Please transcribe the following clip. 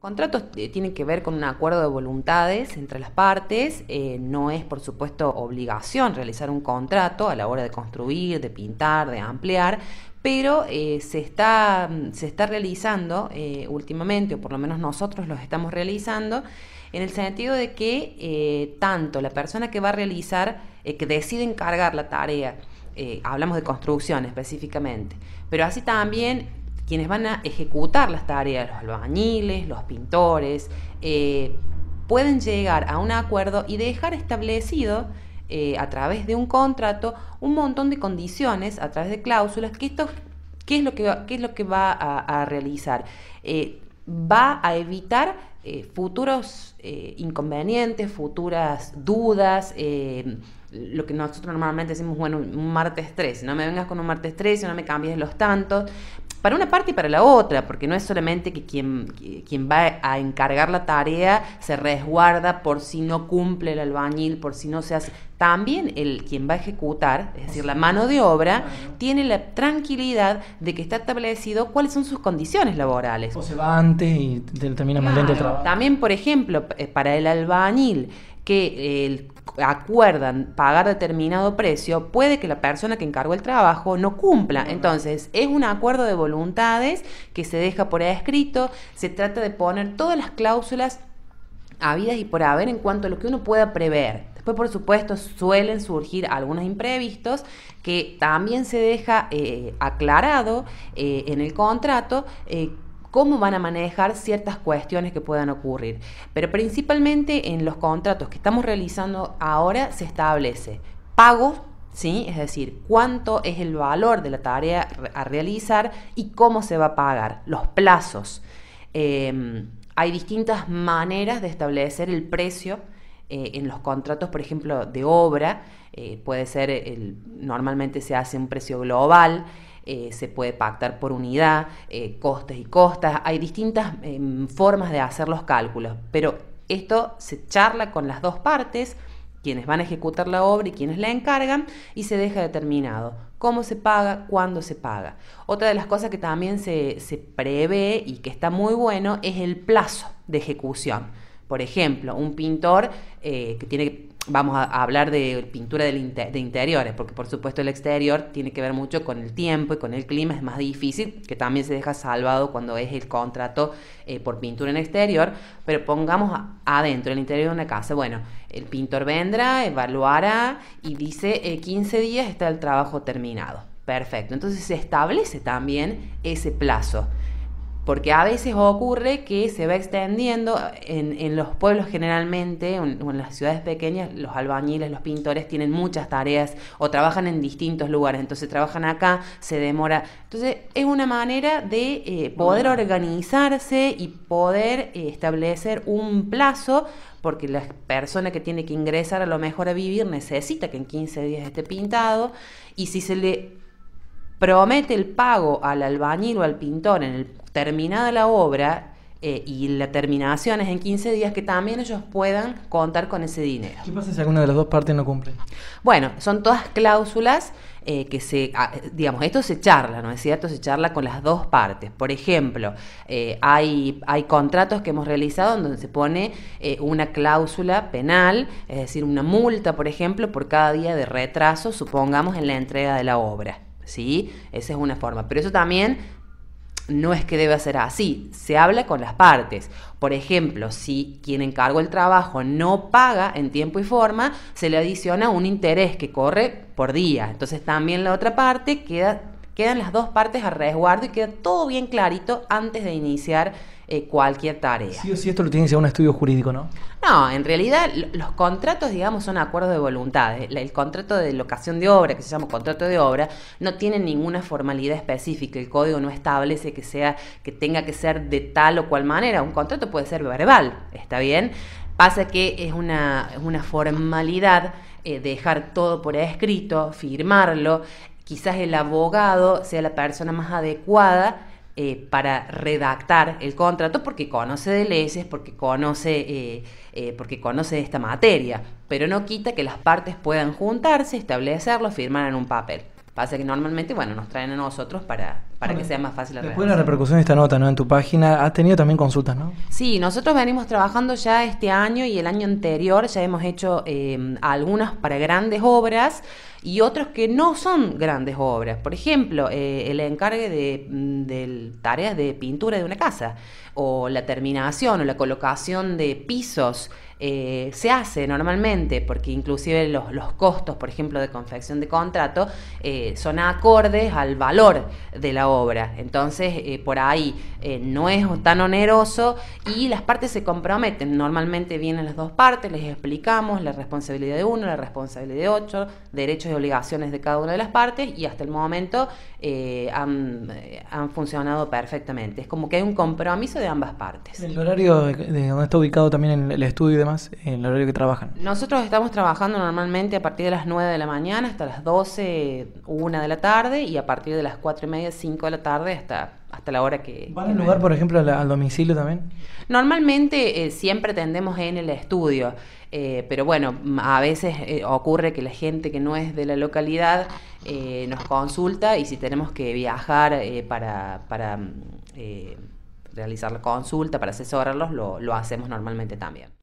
Contratos eh, tienen que ver con un acuerdo de voluntades entre las partes. Eh, no es, por supuesto, obligación realizar un contrato a la hora de construir, de pintar, de ampliar, pero eh, se, está, mm, se está realizando últimamente, o por lo menos nosotros los estamos realizando, en el sentido de que tanto la persona que va a realizar, que decide encargar la tarea, hablamos de construcción específicamente, pero así también quienes van a ejecutar las tareas, los albañiles, los pintores, eh, pueden llegar a un acuerdo y dejar establecido eh, a través de un contrato un montón de condiciones, a través de cláusulas, que esto, qué es lo que, es lo que va a, realizar. Eh, va a evitar futuros inconvenientes, futuras dudas, lo que nosotros normalmente decimos, bueno, un martes 13, no me vengas con un martes 13, no me cambies los tantos, para una parte y para la otra, porque no es solamente que quien, quien va a encargar la tarea se resguarda por si no cumple el albañil, por si no se hace. También el quien va a ejecutar, es decir, la mano de obra, tiene la tranquilidad de que está establecido cuáles son sus condiciones laborales. O se va antes y termina el trabajo. También, por ejemplo, eh, para el albañil, que eh, acuerdan pagar determinado precio, puede que la persona que encargó el trabajo no cumpla. Entonces, es un acuerdo de voluntades que se deja por escrito, se trata de poner todas las cláusulas habidas y por haber en cuanto a lo que uno pueda prever. Después, por supuesto, suelen surgir algunos imprevistos que también se deja eh, aclarado eh, en el contrato cómo van a manejar ciertas cuestiones que puedan ocurrir. Pero principalmente en los contratos que estamos realizando ahora se establece pago, ¿sí? es decir, cuánto es el valor de la tarea a realizar y cómo se va a pagar, los plazos. Em, hay distintas maneras de establecer el precio eh, en los contratos, por ejemplo, de obra, eh, puede ser, normalmente se hace un precio global, eh, se puede pactar por unidad, eh, costes y costas, hay distintas em, formas de hacer los cálculos, pero esto se charla con las dos partes, quienes van a ejecutar la obra y quienes la encargan, y se deja determinado cómo se paga, cuándo se paga. Otra de las cosas que también se, prevé y que está muy bueno es el plazo de ejecución. Por ejemplo, un pintor eh, que tiene vamos a, hablar de pintura de, interiores, porque por supuesto el exterior tiene que ver mucho con el tiempo y con el clima, es más difícil, que también se deja salvado cuando es el contrato eh, por pintura en exterior, pero pongamos adentro, el interior de una casa, bueno, el pintor vendrá, evaluará y dice 15 eh, días está el trabajo terminado. Perfecto, entonces se establece también ese plazo porque a veces ocurre que se va extendiendo en, los pueblos generalmente o en, las ciudades pequeñas los albañiles, los pintores tienen muchas tareas o trabajan en distintos lugares, entonces trabajan acá, se demora. Entonces es una manera de eh, poder organizarse y poder eh, establecer un plazo porque la persona que tiene que ingresar a lo mejor a vivir necesita que en 15 días esté pintado y si se le promete el pago al albañil o al pintor en el, terminada la obra eh, y la terminación es en 15 días, que también ellos puedan contar con ese dinero. ¿Qué pasa si alguna de las dos partes no cumple? Bueno, son todas cláusulas eh, que se, ah, digamos, esto se charla, ¿no es cierto? Se charla con las dos partes. Por ejemplo, eh, hay, hay contratos que hemos realizado en donde se pone una cláusula penal, es decir, una multa, por ejemplo, por cada día de retraso, supongamos, en la entrega de la obra. ¿sí? Esa es una forma. Pero eso también no es que debe ser así, se habla con las partes. Por ejemplo, si quien encargó el trabajo no paga en tiempo y forma, se le adiciona un interés que corre por día. Entonces también la otra parte queda, quedan las dos partes a resguardo y queda todo bien clarito antes de iniciar eh, cualquier tarea. Sí o sí, esto lo tiene que ser un estudio jurídico, ¿no? No, en realidad los contratos, digamos, son acuerdos de voluntad. El, contrato de locación de obra, que se llama contrato de obra, no tiene ninguna formalidad específica. El código no establece que sea que tenga que ser de tal o cual manera. Un contrato puede ser verbal, ¿está bien? Pasa que es una, una formalidad eh, dejar todo por escrito, firmarlo. Quizás el abogado sea la persona más adecuada eh, para redactar el contrato porque conoce de leyes, porque conoce, eh, eh, porque conoce esta materia, pero no quita que las partes puedan juntarse, establecerlo, firmar en un papel. Pasa que normalmente, bueno, nos traen a nosotros para, para que sea más fácil la Después de la repercusión de esta nota ¿no? en tu página, has tenido también consultas, ¿no? Sí, nosotros venimos trabajando ya este año y el año anterior, ya hemos hecho eh, algunas para grandes obras y otros que no son grandes obras. Por ejemplo, eh, el encargue de, mm, tareas de pintura de una casa, o la terminación o la colocación de pisos, eh, se hace normalmente, porque inclusive los, los, costos, por ejemplo, de confección de contrato, son acordes al valor de la obra obra. Entonces, eh, por ahí eh, no es tan oneroso y las partes se comprometen. Normalmente vienen las dos partes, les explicamos la responsabilidad de uno, la responsabilidad de otro, derechos y obligaciones de cada una de las partes y hasta el momento eh, han, han funcionado perfectamente. Es como que hay un compromiso de ambas partes. ¿El horario de, donde está ubicado también el estudio y demás, el horario que trabajan? Nosotros estamos trabajando normalmente a partir de las 9 de la mañana hasta las 12, 1 de la tarde y a partir de las 4 y media, 5 de la tarde hasta hasta la hora que... ¿Van al lugar, por ejemplo, al, domicilio también? Normalmente eh, siempre tendemos en el estudio, eh, pero bueno, a veces eh, ocurre que la gente que no es de la localidad nos consulta y si tenemos que viajar para, para mm, realizar la consulta, para asesorarlos, lo hacemos normalmente también.